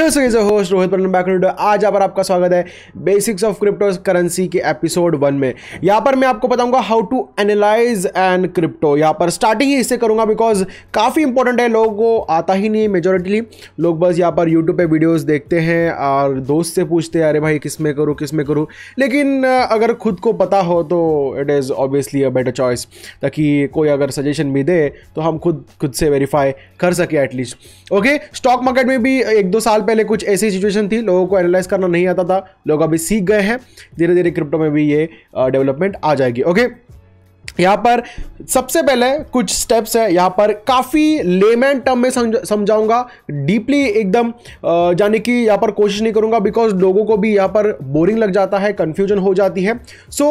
Host Rohit आज पर आपका स्वागत है बेसिक्स ऑफ क्रिप्टो करेंसी के एपिसोड वन में यहाँ पर मैं आपको बताऊंगा how to analyse an crypto यहाँ पर स्टार्टिंग ही इससे करूंगा बिकॉज काफ़ी इंपॉर्टेंट है लोगों को आता ही नहीं है लोग बस यहाँ पर यूट्यूब पे वीडियोस देखते हैं और दोस्त से पूछते हैं अरे भाई किस में करूँ किस में करूँ लेकिन अगर खुद को पता हो तो it is obviously a better choice ताकि कोई अगर सजेशन भी दे तो हम खुद खुद से वेरीफाई कर सके एटलीस्ट ओके स्टॉक मार्केट में भी एक दो साल पहले कुछ ऐसी सिचुएशन थी लोगों को एनालाइज करना नहीं आता था लोग अभी सीख गए हैं धीरे धीरे क्रिप्टो में भी ये डेवलपमेंट आ जाएगी ओके यहाँ पर सबसे पहले कुछ स्टेप्स है यहाँ पर काफ़ी लेमैन टर्म में समझाऊंगा डीपली एकदम जाने की यहाँ पर कोशिश नहीं करूँगा बिकॉज लोगों को भी यहाँ पर बोरिंग लग जाता है कन्फ्यूजन हो जाती है सो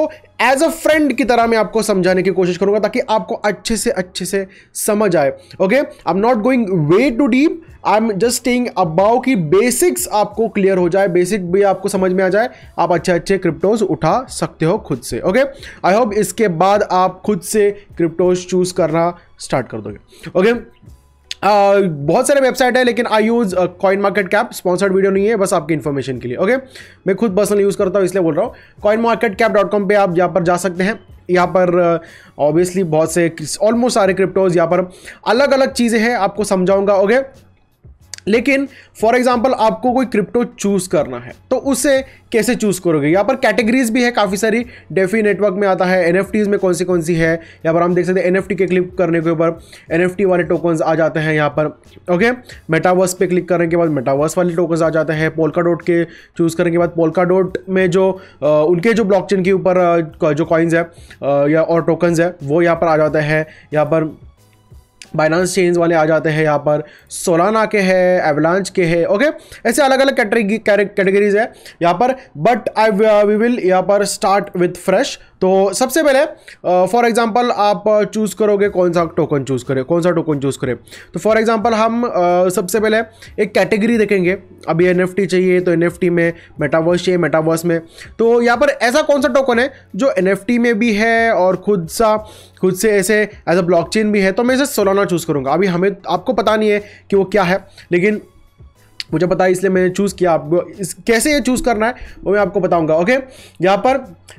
एज अ फ्रेंड की तरह मैं आपको समझाने की कोशिश करूँगा ताकि आपको अच्छे से अच्छे से समझ आए okay I am not going way too deep I am just thing about की बेसिक्स आपको क्लियर हो जाए बेसिक भी आपको समझ में आ जाए आप अच्छे अच्छे क्रिप्टोज उठा सकते हो खुद से ओके आई होप इसके बाद आप खुद से क्रिप्टोज चूज करना स्टार्ट कर दोगे ओके uh, बहुत सारे वेबसाइट है लेकिन I use coin market cap sponsored video नहीं है बस आपकी इन्फॉर्मेशन के लिए ओके मैं खुद पर्सनल यूज़ करता हूँ इसलिए बोल रहा हूँ coin market cap dot com पर आप यहाँ पर जा सकते हैं यहाँ पर ऑब्वियसली uh, बहुत से ऑलमोस्ट सारे क्रिप्टोज यहाँ पर अलग अलग चीज़ें हैं आपको समझाऊंगा ओके okay? लेकिन फॉर एग्जाम्पल आपको कोई क्रिप्टो चूज करना है तो उसे कैसे चूज करोगे यहाँ पर कैटेगरीज भी है काफ़ी सारी डेफी नेटवर्क में आता है एन में कौन सी कौन सी है यहाँ पर हम देख सकते हैं एन के क्लिक करने के ऊपर एन वाले टोकन्स आ जाते हैं यहाँ पर ओके मेटावर्स पे क्लिक करने के बाद मेटावर्स वाले टोकन्स आ जाते हैं पोलका डॉट के चूज करने के बाद पोलका डॉट में जो आ, उनके जो ब्लॉक के ऊपर जो कॉइन्स है आ, या और टोकन्स है वो यहाँ पर आ जाता है यहाँ पर बाइनांस चेंज वाले आ जाते हैं यहाँ पर सोलाना के है एवलांच के है ओके ऐसे अलग अलग कैटेगरीज है यहाँ पर बट आई वी विल यहाँ पर स्टार्ट विथ फ्रेश तो सबसे पहले फॉर uh, एग्जांपल आप चूज़ करोगे कौन सा टोकन चूज़ करें कौन सा टोकन चूज़ करें तो फॉर एग्जांपल हम uh, सबसे पहले एक कैटेगरी देखेंगे अभी एन चाहिए तो एन में मेटावर्स चाहिए मेटावर्स में तो यहाँ पर ऐसा कौन सा टोकन है जो एन में भी है और खुद सा खुद से ऐसे एज अ ब्लॉक भी है तो मैं इसे सोलाना चूज़ करूँगा अभी हमें आपको पता नहीं है कि वो क्या है लेकिन मुझे पता है इसलिए मैंने चूज़ किया आपको इस कैसे ये चूज़ करना है वो मैं आपको बताऊंगा ओके यहाँ पर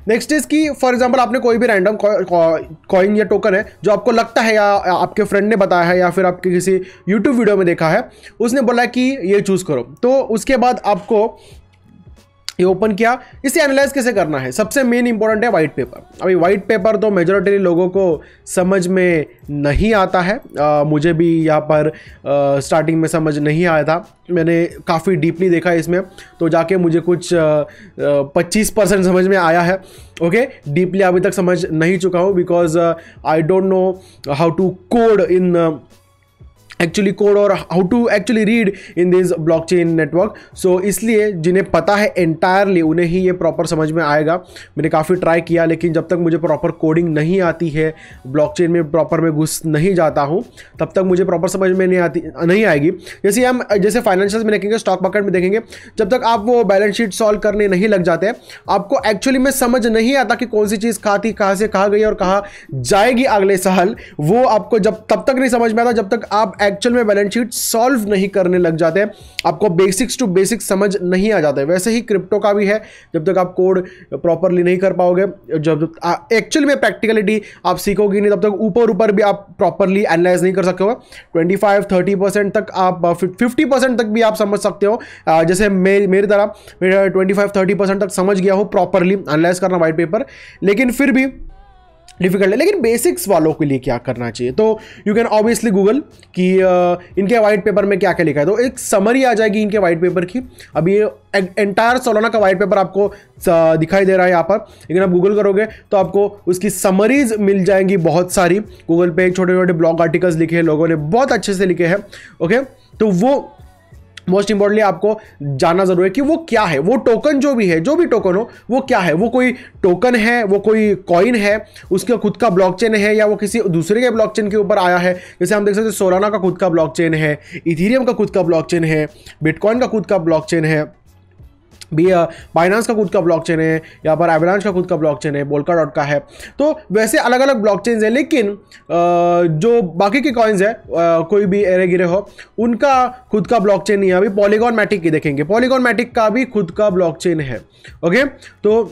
नेक्स्ट इज़ की फॉर एग्जांपल आपने कोई भी रैंडम कॉइन या टोकन है जो आपको लगता है या आपके फ्रेंड ने बताया है या फिर आपके किसी यूट्यूब वीडियो में देखा है उसने बोला कि ये चूज़ करो तो उसके बाद आपको ये ओपन किया इसे एनालाइज कैसे करना है सबसे मेन इंपॉर्टेंट है वाइट पेपर अभी वाइट पेपर तो मेजोरिटी लोगों को समझ में नहीं आता है आ, मुझे भी यहाँ पर आ, स्टार्टिंग में समझ नहीं आया था मैंने काफ़ी डीपली देखा इसमें तो जाके मुझे कुछ पच्चीस परसेंट समझ में आया है ओके डीपली अभी तक समझ नहीं चुका हूँ because I don't know how to code in actually code और how to actually read in this blockchain network so इसलिए जिन्हें पता है एंटायरली उन्हें ही ये प्रॉपर समझ में आएगा मैंने काफ़ी ट्राई किया लेकिन जब तक मुझे प्रॉपर कोडिंग नहीं आती है ब्लॉक चेन में प्रॉपर में घुस नहीं जाता हूँ तब तक मुझे प्रॉपर समझ में नहीं आती नहीं आएगी जैसे हम जैसे फाइनेंशियल में देखेंगे स्टॉक मार्केट में देखेंगे जब तक आप वो बैलेंस शीट सॉल्व करने नहीं लग जाते आपको एक्चुअली में समझ नहीं आता कि कौन सी चीज़ कहाँ थी कहाँ से कहाँ गई और कहाँ जाएगी अगले साल वो आपको जब तब तक नहीं समझ में आता जब तक आप एक्चुअल में बैलेंस शीट सॉल्व नहीं करने लग जाते आपको बेसिक्स टू बेसिक समझ नहीं आ जाते वैसे ही क्रिप्टो का भी है जब तक आप कोड प्रॉपरली नहीं कर पाओगे जब एक्चुअल में प्रैक्टिकलिटी आप सीखोगे नहीं तब तक ऊपर ऊपर भी आप प्रॉपरली एनालाइज नहीं कर सकते हो ट्वेंटी फाइव तक आप फिफ्टी uh, तक भी आप समझ सकते हो जैसे मे मेरी तरह ट्वेंटी फाइव तक समझ गया हो प्रॉपरली एनालाइज करना वाइट पेपर लेकिन फिर भी डिफिकल्ट है लेकिन बेसिक्स वालों के लिए क्या करना चाहिए तो यू कैन ऑब्वियसली गूगल कि इनके वाइट पेपर में क्या क्या लिखा है तो एक समरी आ जाएगी इनके वाइट पेपर की अब ये एंटायर सोलोना का वाइट पेपर आपको दिखाई दे रहा है यहाँ पर लेकिन आप गूगल करोगे तो आपको उसकी समरीज मिल जाएंगी बहुत सारी गूगल पे छोटे छोटे ब्लॉग आर्टिकल्स लिखे हैं लोगों ने बहुत अच्छे से लिखे हैं ओके तो वो मोस्ट इंपॉर्टेंटली आपको जानना जरूरी है कि वो क्या है वो टोकन जो भी है जो भी टोकन हो वो क्या है वो कोई टोकन है वो कोई कॉइन है उसका खुद का ब्लॉकचेन है या वो किसी दूसरे के ब्लॉकचेन के ऊपर आया है जैसे हम देख सकते हैं सोलाना का खुद का ब्लॉकचेन है इथीरियम का खुद का ब्लॉकचेन है बिटकॉइन का खुद का ब्लॉकचेन है भी बाइनांस का खुद का ब्लॉक चेन है या पर एवलांश का खुद का ब्लॉक चेन है बोलका डॉट का है तो वैसे अलग अलग ब्लॉक चेन्स हैं लेकिन जो बाकी के कॉइन्स है कोई भी एरे गिरे हो उनका खुद का ब्लॉक चेन नहीं है अभी पॉलीगॉन मैटिक की देखेंगे पॉलीगॉन मैटिक का भी खुद का चेन है ओके तो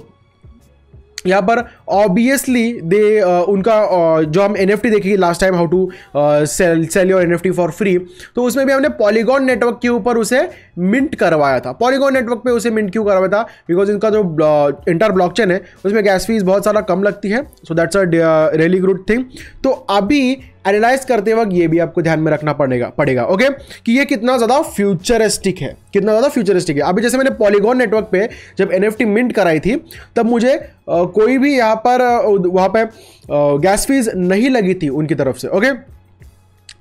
यहाँ पर ऑब्वियसली दे uh, उनका uh, जो हम एन देखेंगे last time how to sell sell your an for free तो उसमें भी हमने पॉलीगॉन नेटवर्क के ऊपर उसे मिंट करवाया था पॉलीगॉन नेटवर्क पे उसे मिंट क्यों करवाया था बिकॉज इनका जो इंटर uh, ब्लॉकचेन है उसमें गैस फीस बहुत सारा कम लगती है so that's a really good thing तो अभी एनालाइज करते वक्त ये भी आपको ध्यान में रखना पड़ेगा पड़ेगा ओके कि ये कितना ज़्यादा फ्यूचरिस्टिक है कितना ज़्यादा फ्यूचरिस्टिक है अभी जैसे मैंने पॉलीगॉन नेटवर्क पे जब एन मिंट कराई थी तब मुझे आ, कोई भी यहाँ पर वहाँ पर गैस फीस नहीं लगी थी उनकी तरफ से ओके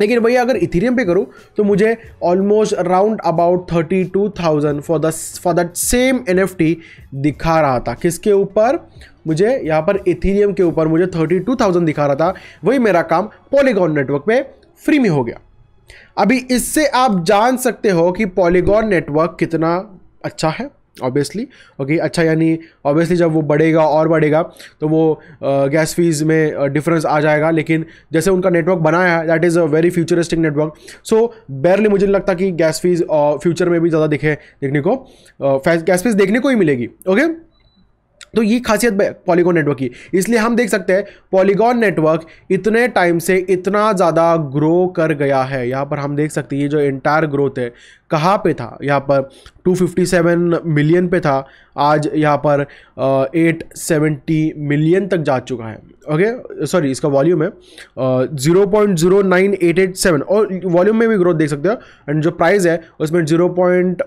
लेकिन भैया अगर इथेरियम पे करूँ तो मुझे almost around about thirty two thousand for the for that same an दिखा रहा था किसके ऊपर मुझे यहाँ पर इथीरियम के ऊपर मुझे 32,000 दिखा रहा था वही मेरा काम पॉलीगॉन नेटवर्क पे फ्री में हो गया अभी इससे आप जान सकते हो कि पॉलीगॉन नेटवर्क कितना अच्छा है ऑब्वियसली ओके अच्छा यानी ऑब्वियसली जब वो बढ़ेगा और बढ़ेगा तो वो गैस फीस में डिफरेंस आ जाएगा लेकिन जैसे उनका नेटवर्क बनाया है that is a very futuristic network so barely मुझे नहीं लगता कि गैस फीस फ्यूचर में भी ज़्यादा दिखे देखने को गैस फीस देखने को ही मिलेगी ओके okay? तो ये खासियत पॉलीगॉन नेटवर्क की इसलिए हम देख सकते हैं पॉलीगॉन नेटवर्क इतने टाइम से इतना ज़्यादा ग्रो कर गया है यहाँ पर हम देख सकते हैं ये जो इंटायर ग्रोथ है कहाँ पे था यहाँ पर 257 मिलियन पे था आज यहाँ पर एट सेवेंटी मिलियन तक जा चुका है ओके सॉरी इसका वॉल्यूम है zero point zero nine eight eight seven और वॉल्यूम में भी ग्रोथ देख सकते हो एंड जो प्राइस है उसमें ज़ीरो पॉइंट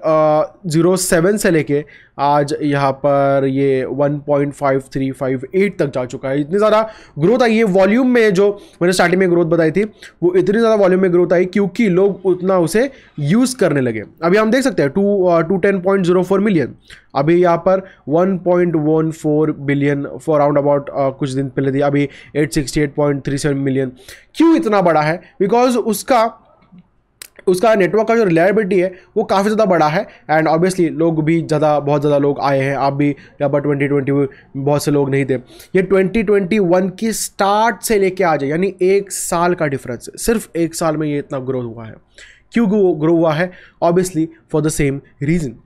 ज़ीरो सेवन से लेके आज यहाँ पर ये one point five three five eight तक जा चुका है इतनी ज़्यादा ग्रोथ आई है वॉल्यूम में जो मैंने स्टार्टिंग में ग्रोथ बताई थी वो इतनी ज़्यादा वॉल्यूम में ग्रोथ आई क्योंकि लोग उतना उसे यूज़ करने लगे अभी हम देख सकते हैं two two ten point zero four million अभी यहाँ पर one point one four billion for round about कुछ दिन पहले दिया अभी eight sixty eight point three seven million क्यों इतना बड़ा है बिकॉज उसका उसका नेटवर्क का जो रिलायबिलिटी है वो काफ़ी ज़्यादा बड़ा है एंड ऑब्वियसली लोग भी ज़्यादा बहुत ज़्यादा लोग आए हैं आप भी यहाँ पर ट्वेंटी ट्वेंटी बहुत से लोग नहीं थे ये ट्वेंटी ट्वेंटी वन की स्टार्ट से लेके आ जाए यानी एक साल का डिफरेंस सिर्फ एक साल में ये इतना ग्रोथ हुआ है क्यों ग्रो हुआ है obviously for the same reason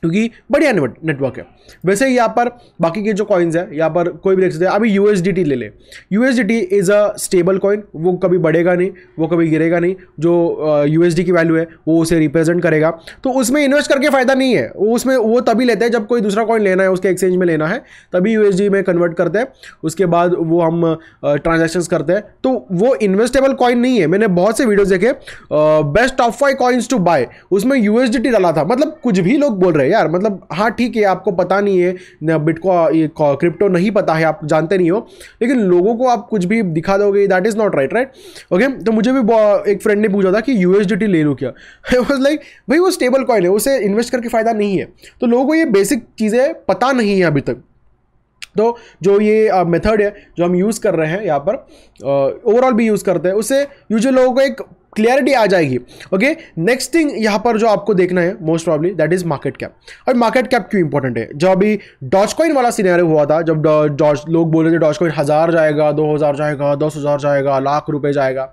क्योंकि बढ़िया नेटवर्क है वैसे ही यहाँ पर बाकी के जो कॉइन्स हैं यहाँ पर कोई भी देख सकते हैं अभी यू ले ले यू इज़ अ स्टेबल कॉइन वो कभी बढ़ेगा नहीं वो कभी गिरेगा नहीं जो यू uh, की वैल्यू है वो उसे रिप्रेजेंट करेगा तो उसमें इन्वेस्ट करके फ़ायदा नहीं है वो उसमें वो तभी लेते हैं जब कोई दूसरा कॉइन लेना है उसके एक्सचेंज में लेना है तभी यू में कन्वर्ट करते हैं उसके बाद वो हम ट्रांजेक्शन uh, करते हैं तो वो इन्वेस्टेबल कॉइन नहीं है मैंने बहुत से वीडियोज़ देखे best of five coins to buy उसमें यू डाला था मतलब कुछ भी लोग बोल रहे है यार मतलब हाँ ठीक है आपको पता नहीं है बिटकॉ ये क्रिप्टो नहीं पता है आप जानते नहीं हो लेकिन लोगों को आप कुछ भी दिखा दोगे that is not right right okay तो मुझे भी एक फ्रेंड ने पूछा था कि यू ले लूँ क्या वॉज लाइक भाई वो स्टेबल कॉइन है उसे इन्वेस्ट करके फ़ायदा नहीं है तो लोगों को ये बेसिक चीज़ें पता नहीं है अभी तक तो जो ये मेथड है जो हम यूज़ कर रहे हैं यहाँ पर ओवरऑल भी यूज़ करते हैं उसे यूजली लोगों को एक क्लियरिटी आ जाएगी ओके नेक्स्ट थिंग यहाँ पर जो आपको देखना है most probably that is market cap और मार्केट कैप क्यों इंपॉर्टेंट है जब अभी डॉच कॉइन वाला सिनेरियो हुआ था जब डॉच लोग बोल रहे थे डॉच कॉइन हज़ार जाएगा दो हज़ार जाएगा दस हज़ार जाएगा लाख रुपए जाएगा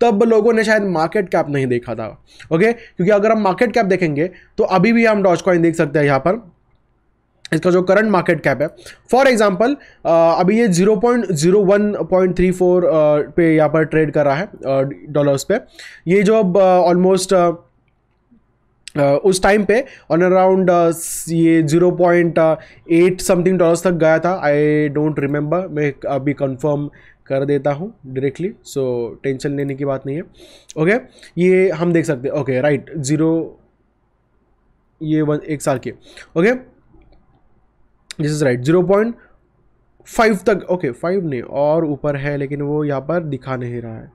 तब लोगों ने शायद मार्केट कैप नहीं देखा था ओके क्योंकि अगर हम मार्केट कैप देखेंगे तो अभी भी हम डॉच कॉइन देख सकते हैं यहाँ पर इसका जो करंट मार्केट कैप है फॉर एग्जाम्पल अभी ये 0.01.34 पे यहाँ पर ट्रेड कर रहा है डॉलर्स पे ये जो अब ऑलमोस्ट उस टाइम पे ऑन अराउंड ये zero point eight something dollars तक गया था आई डोंट रिमेंबर मैं अभी कंफर्म कर देता हूँ डायरेक्टली सो टेंशन लेने की बात नहीं है ओके okay? ये हम देख सकते ओके राइट ज़ीरो ये वन एक साल की okay okay? This is right zero point five तक ओके फाइव नहीं और ऊपर है लेकिन वो यहाँ पर दिखा नहीं रहा है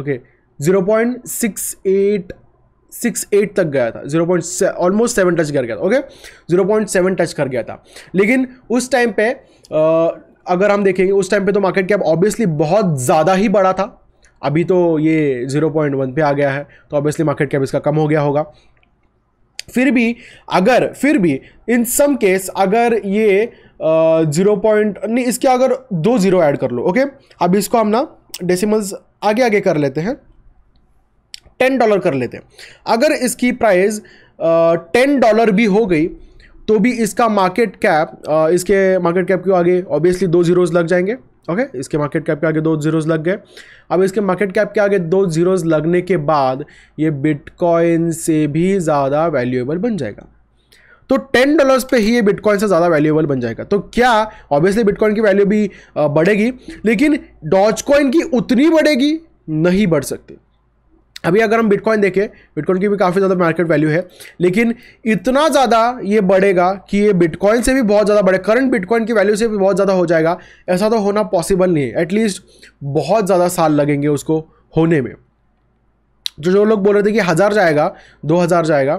okay zero point six eight six eight तक गया था zero point almost seven touch कर गया था okay zero point seven touch कर गया था लेकिन उस टाइम पे आ, अगर हम देखेंगे उस टाइम पे तो मार्केट कैप ऑब्वियसली बहुत ज़्यादा ही बड़ा था अभी तो ये जीरो पॉइंट वन पे आ गया है तो ऑब्वियसली मार्केट कैप इसका कम हो गया होगा फिर भी अगर फिर भी इन सम केस अगर ये जीरो पॉइंट नहीं इसके अगर दो जीरो ऐड कर लो ओके अब इसको हम ना डेसिमल्स आगे आगे कर लेते हैं टेन डॉलर कर लेते हैं अगर इसकी प्राइस टेन डॉलर भी हो गई तो भी इसका मार्केट कैप इसके मार्केट कैप के आगे ऑब्वियसली दो जीरोज़ लग जाएंगे ओके okay? इसके मार्केट कैप के आगे दो जीरोज लग गए अब इसके मार्केट कैप के आगे दो जीरोज लगने के बाद ये बिटकॉइन से भी ज़्यादा वैल्यूएबल बन जाएगा तो टेन डॉलर्स पे ही ये बिटकॉइन से ज़्यादा वैल्यूएबल बन जाएगा तो क्या ऑब्वियसली बिटकॉइन की वैल्यू भी बढ़ेगी लेकिन डॉज कॉइन की उतनी बढ़ेगी नहीं बढ़ सकती अभी अगर हम बिटकॉइन देखें बिटकॉइन की भी काफ़ी ज़्यादा मार्केट वैल्यू है लेकिन इतना ज़्यादा ये बढ़ेगा कि ये बिटकॉइन से भी बहुत ज़्यादा बढ़े करंट बिटकॉइन की वैल्यू से भी बहुत ज़्यादा हो जाएगा ऐसा तो होना पॉसिबल नहीं है एटलीस्ट बहुत ज़्यादा साल लगेंगे उसको होने में जो जो लोग बोल रहे थे कि हज़ार जाएगा दो हज़ार जाएगा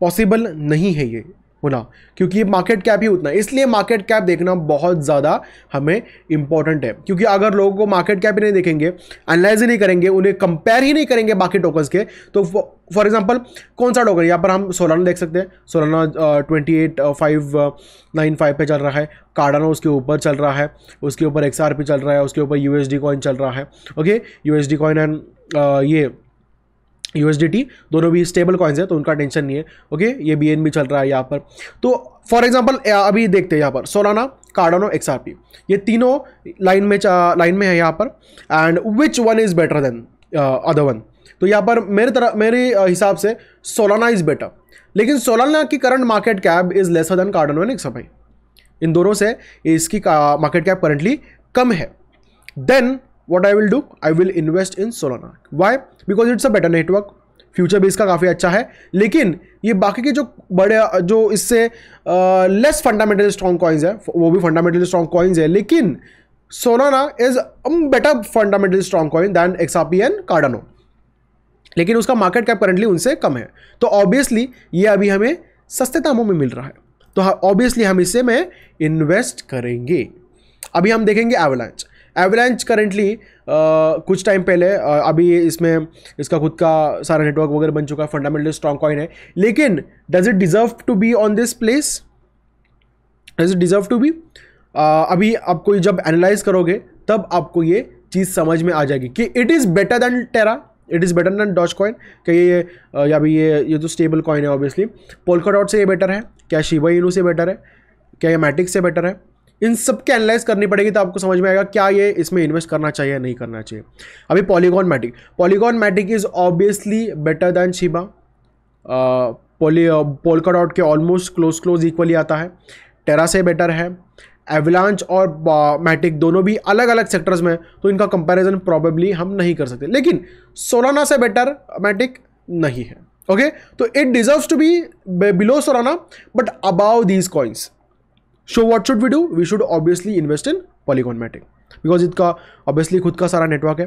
पॉसिबल नहीं है ये होना क्योंकि मार्केट कैप ही उतना इसलिए मार्केट कैप देखना बहुत ज़्यादा हमें इंपॉर्टेंट है क्योंकि अगर लोगों को मार्केट कैप ही नहीं देखेंगे एनालाइज ही नहीं करेंगे उन्हें कंपेयर ही नहीं करेंगे बाकी टोकन्स के तो फॉर एग्जाम्पल कौन सा टोकन यहाँ पर हम सोलाना देख सकते हैं Solana twenty eight five nine five पे चल रहा है कार्डानो उसके ऊपर चल रहा है उसके ऊपर एक्स पी चल रहा है उसके ऊपर यू एस डी कॉइन चल रहा है okay U S D coin and ये यूएसडीटी दोनों भी स्टेबल कॉइन्स है तो उनका टेंशन नहीं है ओके ये बी चल रहा है यहाँ पर तो फॉर एग्जाम्पल अभी देखते हैं यहाँ पर सोलाना कार्डानो एक्सआरपी ये तीनों लाइन में लाइन में है यहाँ पर and which one is better than other one तो यहाँ पर मेरे तरह मेरे हिसाब से सोलाना इज़ बेटर लेकिन सोलाना की current market cap is lesser than Cardano and XRP इन दोनों से इसकी मार्केट कैप करंटली कम है then what I will do I will invest in Solana why because it's a better network future base का काफ़ी अच्छा है लेकिन ये बाकी के जो बड़े जो इससे लेस फंडामेंटल स्ट्रॉन्ग कॉइन्स है वो भी फंडामेंटल स्ट्रॉन्ग कॉइन्स है लेकिन Solana is better fundamental strong coin than XRP and Cardano लेकिन उसका मार्केट कैप करंटली उनसे कम है तो ऑब्वियसली ये अभी हमें सस्ते दामों में मिल रहा है तो ऑब्वियसली हम इसे में इन्वेस्ट करेंगे अभी हम देखेंगे एवलाइंस एवलांच करेंटली uh, कुछ टाइम पहले uh, अभी इसमें इसका खुद का सारा नेटवर्क वगैरह बन चुका है फंडामेंटली स्ट्रॉन्ग कॉइन है लेकिन does it deserve to be on this place does it deserve to be अभी आपको जब एनालाइज करोगे तब आपको ये चीज़ समझ में आ जाएगी कि it is better than Terra it is better than Dogecoin कि ये uh, या भी ये ये तो स्टेबल कॉइन है ऑब्वियसली पोलकोडॉट डॉट से ये बेटर है क्या शिवा इनू से बेटर है क्या ये मैटिक से बेटर है इन सब के एनालाइज करनी पड़ेगी तो आपको समझ में आएगा क्या ये इसमें इन्वेस्ट करना चाहिए या नहीं करना चाहिए अभी Polygon Matic Polygon Matic is obviously better than Shiba पोली पोलका डॉट के ऑलमोस्ट क्लोज क्लोज इक्वली आता है टेरा से बेटर है एवलांच और मैटिक दोनों भी अलग अलग सेक्टर्स में तो इनका कंपैरिजन प्रॉबेबली हम नहीं कर सकते लेकिन सोलाना से बेटर मैटिक नहीं है ओके okay? तो it deserves to be below Solana but above these coins so what should we do we should obviously invest in Polygon Matic because इसका ऑब्वियसली खुद का सारा नेटवर्क है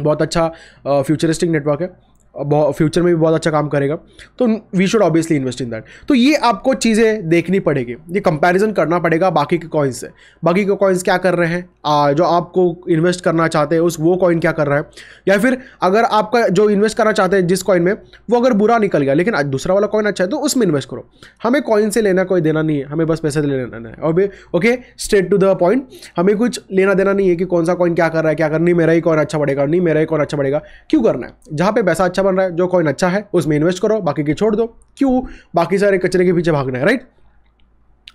बहुत अच्छा फ्यूचरिस्टिक नेटवर्क है फ्यूचर में भी बहुत अच्छा काम करेगा तो we should obviously invest in that तो ये आपको चीज़ें देखनी पड़ेगी ये कंपैरिजन करना पड़ेगा बाकी के कॉइन्स से बाकी के कॉइन्स क्या कर रहे हैं आ, जो आपको इन्वेस्ट करना चाहते हैं उस वो कॉइन क्या कर रहा है या फिर अगर आपका जो इन्वेस्ट करना चाहते हैं जिस कॉइन में वो अगर बुरा निकल गया लेकिन दूसरा वाला कॉइन अच्छा है तो उसमें इन्वेस्ट करो हमें कॉइन से लेना कोई देना नहीं है हमें बस पैसे लेना है और okay straight to the point हमें कुछ लेना देना नहीं है कि कौन सा कॉइन क्या कर रहा है क्या कर नहीं मेरा ही कॉइन अच्छा पड़ेगा नहीं मेरा ही कॉइन अच्छा पड़ेगा क्यों करना है जहाँ पे पैसा अच्छा अच्छा बन रहा है जो कॉइन अच्छा है उसमें इन्वेस्ट करो बाकी की छोड़ दो क्यों बाकी सारे कचरे के पीछे भागना है राइट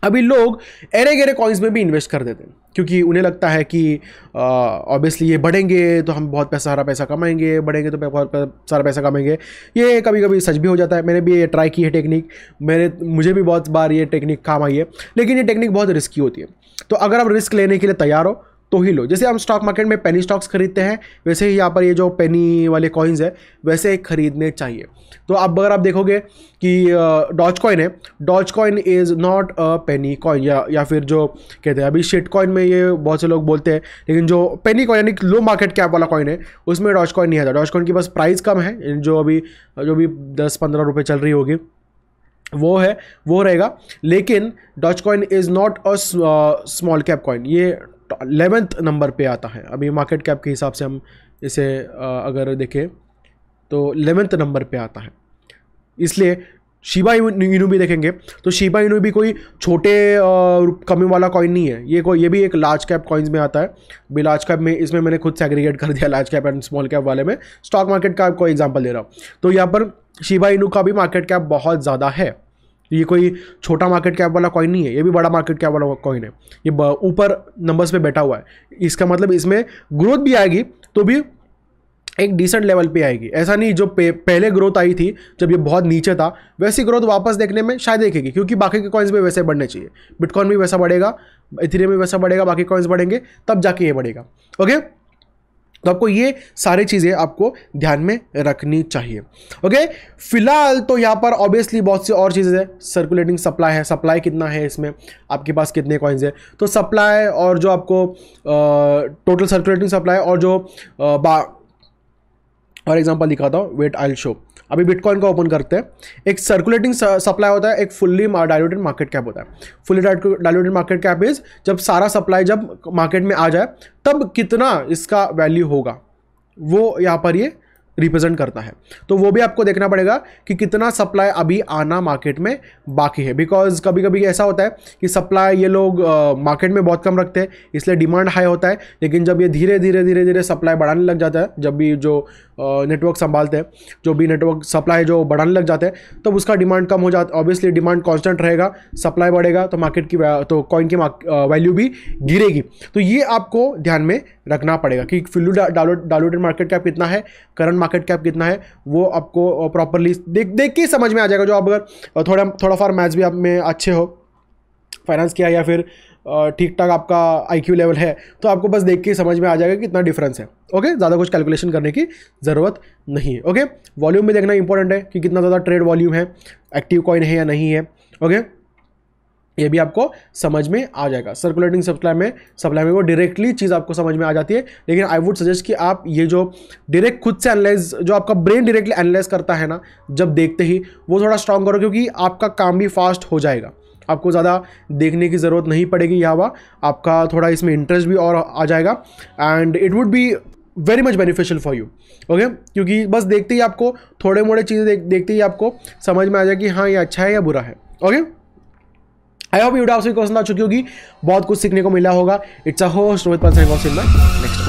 अभी लोग एरे गेरे कॉइन्स में भी इन्वेस्ट कर देते हैं क्योंकि उन्हें लगता है कि ऑब्वियसली ये बढ़ेंगे तो हम बहुत पैसा सारा पैसा कमाएंगे बढ़ेंगे तो बहुत सारा पैसा कमाएंगे ये कभी कभी सच भी हो जाता है मैंने भी ये ट्राई की है टेक्निक मेरे मुझे भी बहुत बार ये टेक्निक काम आई है लेकिन ये टेक्निक बहुत रिस्की होती है तो अगर आप रिस्क लेने के लिए तैयार हो तो ही लो जैसे हम स्टॉक मार्केट में पेनी स्टॉक्स खरीदते हैं वैसे ही यहाँ पर ये जो पेनी वाले कॉइन्स है वैसे खरीदने चाहिए तो अब अगर आप देखोगे कि डॉच कॉइन है Dogecoin is not a penny coin या या फिर जो कहते हैं अभी शेट कॉइन में ये बहुत से लोग बोलते हैं लेकिन जो पेनी कॉइन यानी लो मार्केट कैप वाला कॉइन है उसमें डॉच कॉइन नहीं आता डॉच कॉइन की बस प्राइस कम है जो अभी जो भी दस पंद्रह रुपये चल रही होगी वो है वो रहेगा लेकिन Dogecoin is not a small cap coin ये एलेवेंथ नंबर पे आता है अभी मार्केट कैप के हिसाब से हम इसे अगर देखें तो एलेवेंथ नंबर पे आता है इसलिए शिबा इनू भी देखेंगे तो शिबा इनू भी कोई छोटे कमी वाला कॉइन नहीं है ये कोई ये भी एक लार्ज कैप कॉइन्स में आता है भी लार्ज कैप में इसमें मैंने खुद सेग्रीगेट कर दिया large cap and small cap वाले में स्टॉक मार्केट का आपको एग्जाम्पल दे रहा हूँ तो यहाँ पर शिबा इनू का भी मार्केट कैप बहुत ज़्यादा है ये कोई छोटा मार्केट कैप वाला कॉइन नहीं है ये भी बड़ा मार्केट कैप वाला कॉइन है ये ऊपर नंबर्स पे बैठा हुआ है इसका मतलब इसमें ग्रोथ भी आएगी तो भी एक डिसेंट लेवल पे आएगी ऐसा नहीं जो पहले ग्रोथ आई थी जब ये बहुत नीचे था वैसी ग्रोथ वापस देखने में शायद देखेगी क्योंकि बाकी के कॉइन्स भी वैसे बढ़ने चाहिए बिटकॉइन भी वैसा बढ़ेगा इथेरियम भी वैसा बढ़ेगा बाकी कॉइन्स बढ़ेंगे तब जाके ये बढ़ेगा ओके तो आपको ये सारी चीज़ें आपको ध्यान में रखनी चाहिए ओके फिलहाल तो यहाँ पर ऑब्वियसली बहुत सी और चीज़ें हैं सर्कुलेटिंग सप्लाई है सप्लाई कितना है इसमें आपके पास कितने कॉइन्स है तो सप्लाई और जो आपको टोटल सर्कुलेटिंग सप्लाई और जो और एग्जांपल दिखाता हूँ वेट आई शो अभी बिटकॉइन का ओपन करते हैं एक सर्कुलेटिंग सप्लाई होता है एक फुल्ली डायलूटेड मार्केट कैप होता है fully diluted market cap is जब सारा सप्लाई जब मार्केट में आ जाए तब कितना इसका वैल्यू होगा वो यहाँ पर ये रिप्रेजेंट करता है तो वो भी आपको देखना पड़ेगा कि कितना सप्लाई अभी आना मार्केट में बाकी है बिकॉज कभी कभी ऐसा होता है कि सप्लाई ये लोग मार्केट में बहुत कम रखते हैं इसलिए डिमांड हाई होता है लेकिन जब ये धीरे धीरे धीरे धीरे सप्लाई बढ़ाने लग जाता है जब भी जो नेटवर्क संभालते हैं जो भी नेटवर्क सप्लाई जो बढ़ाने लग जाते हैं तब उसका डिमांड कम हो जाता है ऑब्वियसली डिमांड कॉन्स्टेंट रहेगा सप्लाई बढ़ेगा तो मार्केट की तो कॉइन की वैल्यू भी गिरेगी तो ये आपको ध्यान में रखना पड़ेगा कि फिल्लू डायलूटेड मार्केट कैप कितना है करंट मार्केट कैप कितना है वो आपको प्रॉपरली देख देख के समझ में आ जाएगा जो आप अगर थोड़ा थोड़ा फार मैथ्स भी आप में अच्छे हो फाइनेंस किया या फिर ठीक ठाक आपका आई क्यू लेवल है तो आपको बस देख के समझ में आ जाएगा कितना डिफरेंस है ओके ज़्यादा कुछ कैलकुलेशन करने की ज़रूरत नहीं है ओके वॉल्यूम भी देखना इंपॉर्टेंट है कि कितना ज़्यादा ट्रेड वॉल्यूम है एक्टिव कॉइन है या नहीं है ओके ये भी आपको समझ में आ जाएगा सर्कुलेटिंग सप्लाई में सप्लाई में वो डायरेक्टली चीज़ आपको समझ में आ जाती है लेकिन आई वुड सजेस्ट कि आप ये जो डायरेक्ट खुद से एनालाइज जो आपका ब्रेन डायरेक्टली एनालाइज करता है ना जब देखते ही वो थोड़ा स्ट्रांग करो क्योंकि आपका काम भी फास्ट हो जाएगा आपको ज़्यादा देखने की ज़रूरत नहीं पड़ेगी यह हुआ आपका थोड़ा इसमें इंटरेस्ट भी और आ जाएगा and it would be very much beneficial for you okay क्योंकि बस देखते ही आपको थोड़े मोड़े चीज़ें देखते ही आपको समझ में आ जाए कि हाँ ये अच्छा है या बुरा है okay okay? I hope you doubt question आ चुकी होगी बहुत कुछ सीखने को मिला होगा it's a host Rohit Pal next